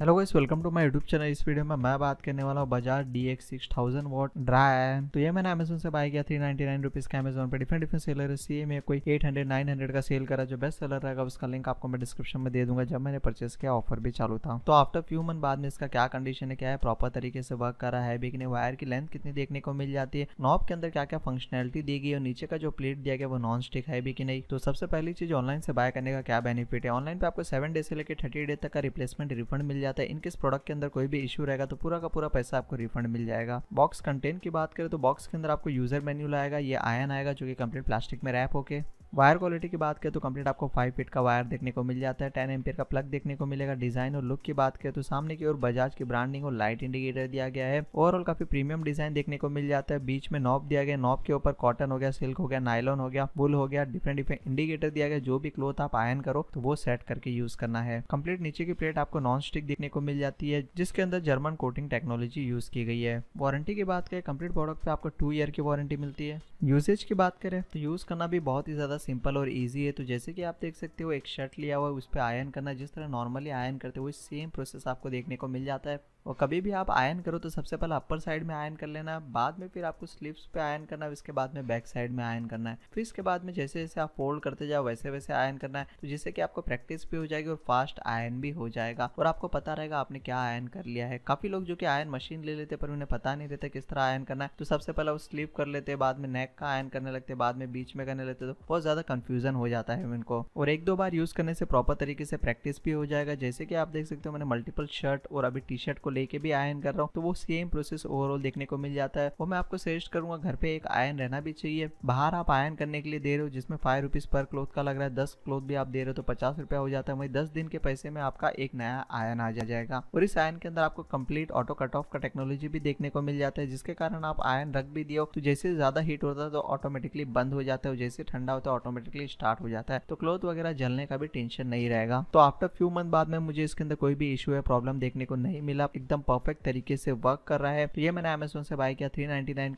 hello guys welcome to my YouTube channel इस video में मैं बात करने वाला हूँ Bajaj D X six thousand watt dry तो ये मैंने अमेजोन से बाय किया थ्री नाइनटी नाइन रुपीज़ का अमेजोन पर डिफरेंट डिफरेंट सेलर है सी में कोई एट हंड्रेड नाइन हंड्रेड का सेल करा जो बेस्ट सेलर रहेगा उसका लिंक आपको मैं डिस्क्रिप्शन में दे दूंगा जब मैंने परचेस किया ऑफर भी चालू था तो आफ्टर फ्यू मंथ बाद में इसका क्या कंडीशन है क्या है प्रॉपर तरीके से वर्क करा है बिकने वायर की लेंथ कितनी देखने को मिल जाती है नॉब के अंदर क्या क्या फंक्शनैलिटी दी गई और नीचे का जो प्लेट दिया गया वो नॉन स्टिक है भी कि नहीं तो सबसे पहली चीज ऑनलाइन से बाय करने का क्या बेनिफिट है ऑनलाइन पे आपको सेवन डे से लेकर थर्टी डे तक का रिप्लेसमेंट रिफंड मिल जाता है इनके प्रोडक्ट के अंदर कोई भी इशू रहेगा तो पूरा का पूरा पैसा आपको रिफंड मिल जाएगा बॉक्स कंटेंट की बात करें तो बॉक्स के अंदर आपको यूजर मेन्यू लाएगा ये आयन आएगा जो कि कंप्लीट प्लास्टिक में रैप होकर वायर क्वालिटी की बात करें तो कंप्लीट आपको फाइव फिट का वायर देखने को मिल जाता है टेन एम का प्लग देखने को मिलेगा डिजाइन और लुक की बात करें तो सामने की ओर बजाज की ब्रांडिंग और लाइट इंडिकेटर दिया गया है ओवरऑल काफी प्रीमियम डिजाइन देखने को मिल जाता है बीच में नॉब दिया गया नॉब के ऊपर कॉटन हो गया सिल्क हो गया नाइलॉन हो गया बुल हो गया डिफरेंट डिफरेंट इंडिकेटर दिया गया जो भी क्लोथ आप आयन करो तो वो सेट करके यूज करना है कम्प्लीट नीचे की प्लेट आपको नॉन स्टिक देखने को मिल जाती है जिसके अंदर जर्मन कोटिंग टेक्नोलॉजी यूज की गई है वारंटी की बात करें कम्प्लीट प्रोडक्ट पे आपको टू ईयर की वारंटी मिलती है यूसेज की बात करें तो यूज करना भी बहुत ही ज्यादा ज़्यादा सिंपल और इजी है तो जैसे कि आप देख सकते हो एक शर्ट लिया हुआ है उस पर आयन करना जिस तरह नॉर्मली आयन करते हुए सेम प्रोसेस आपको देखने को मिल जाता है और कभी भी आप आयन करो तो सबसे पहले अपर साइड में आयन कर लेना बाद में फिर आपको स्लिप्स पे आयन करना है इसके बाद में बैक साइड में आयन करना है फिर इसके बाद में जैसे जैसे आप फोल्ड करते जाओ वैसे वैसे आयन करना है तो जिससे कि आपको प्रैक्टिस भी हो जाएगी और फास्ट आयन भी हो जाएगा और आपको पता रहेगा आपने क्या आयन कर लिया है काफ़ी लोग जो कि आयन मशीन ले लेते पर उन्हें पता नहीं रहता किस तरह आयन करना है तो सबसे पहले वो स्लीव कर लेते बाद में नेक का आयन करने लगते बाद में बीच में करने लेते तो बहुत ज़्यादा कन्फ्यूजन हो जाता है उनको और एक दो बार यूज़ करने से प्रॉपर तरीके से प्रैक्टिस भी हो जाएगा जैसे कि आप देख सकते हो मैंने मल्टीपल शर्ट और अभी टी शर्ट को लेके भी आयन कर रहा हूँ तो वो सेम प्रोसेस ओवरऑल देखने को मिल जाता है और मैं आपको सजेस्ट करूंगा घर पे एक आयन रहना भी चाहिए बाहर आप आयन करने के लिए दे रहे हो जिसमें फाइव रुपीज़ पर क्लोथ का लग रहा है दस क्लोथ भी आप दे रहे हो तो पचास रुपया हो जाता है वही दस दिन के पैसे में आपका एक नया आयन आ जाएगा और इस आयन के अंदर आपको कंप्लीट ऑटो कट ऑफ का टेक्नोलॉजी भी देखने को मिल जाता है जिसके कारण आप आयन रख भी दियो तो जैसे ज़्यादा हीट होता है तो ऑटोमेटिकली बंद हो जाता है और जैसे ठंडा होता है ऑटोमेटिकली स्टार्ट हो जाता है तो क्लोथ वगैरह जलने का भी टेंशन नहीं रहेगा तो आफ्टर फ्यू मंथ बाद में मुझे इसके अंदर कोई भी इशू या प्रॉब्लम देखने को नहीं मिला एकदम परफेक्ट तरीके से वर्क कर रहा है तो ये मैंने अमेजोन से बाय किया थ्री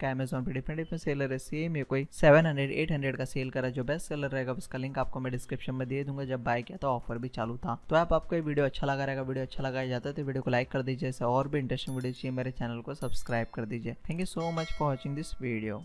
का अमेजोन पे डिफरेंट डिफरेंट सेलर है सेम ये कोई सेवन हंड्रेड का सेल करा जो बेस्ट सेलर रहेगा उसका लिंक आपको मैं डिस्क्रिप्शन में दे दूंगा जब बाय किया तो ऑफर भी चालू था तो आप आपको ये वीडियो अच्छा लगा रहेगा वीडियो अच्छा लगाया जाता है तो वीडियो को लाइक कर दीजिए और भी इंटरेस्टिंग वीडियो चाहिए मेरे चैनल को सब्सक्राइब कर दीजिए thank you so much for watching this video